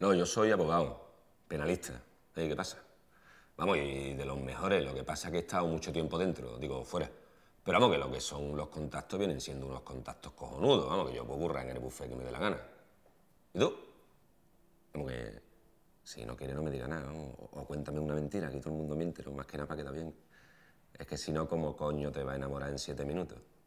No, yo soy abogado, penalista. ¿Qué pasa? Vamos, y de los mejores. Lo que pasa es que he estado mucho tiempo dentro, digo, fuera. Pero vamos, que lo que son los contactos vienen siendo unos contactos cojonudos, vamos, que yo puedo currar en el buffet que me dé la gana. ¿Y tú? Como que si no quiere no me diga nada, o, cuéntame una mentira, que todo el mundo miente, lo más que nada para está bien. Es que si no, ¿cómo coño te va a enamorar en siete minutos?